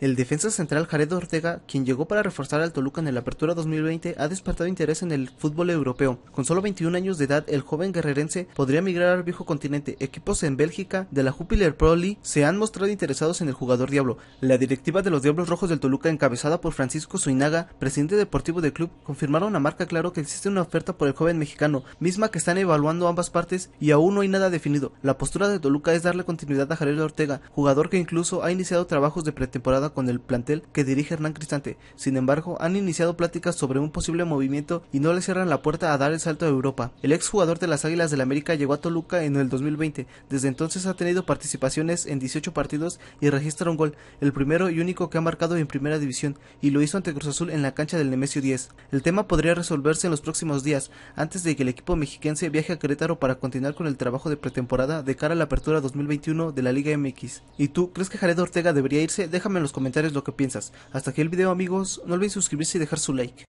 El defensa central Jared Ortega, quien llegó para reforzar al Toluca en la Apertura 2020, ha despertado interés en el fútbol europeo. Con solo 21 años de edad, el joven guerrerense podría migrar al viejo continente. Equipos en Bélgica de la Jupiler Pro League se han mostrado interesados en el jugador Diablo. La directiva de los Diablos Rojos del Toluca, encabezada por Francisco Suinaga, presidente deportivo del club, confirmaron a Marca Claro que existe una oferta por el joven mexicano, misma que están evaluando ambas partes y aún no hay nada definido. La postura de Toluca es darle continuidad a Jared Ortega, jugador que incluso ha iniciado trabajos de pretemporada con el plantel que dirige Hernán Cristante. Sin embargo, han iniciado pláticas sobre un posible movimiento y no le cierran la puerta a dar el salto a Europa. El exjugador de las Águilas del América llegó a Toluca en el 2020. Desde entonces ha tenido participaciones en 18 partidos y registra un gol, el primero y único que ha marcado en primera división, y lo hizo ante Cruz Azul en la cancha del Nemesio 10. El tema podría resolverse en los próximos días, antes de que el equipo mexiquense viaje a Querétaro para continuar con el trabajo de pretemporada de cara a la apertura 2021 de la Liga MX. ¿Y tú crees que Jared Ortega debería irse? Déjame en los comentarios comentarios lo que piensas. Hasta aquí el video amigos, no olviden suscribirse y dejar su like.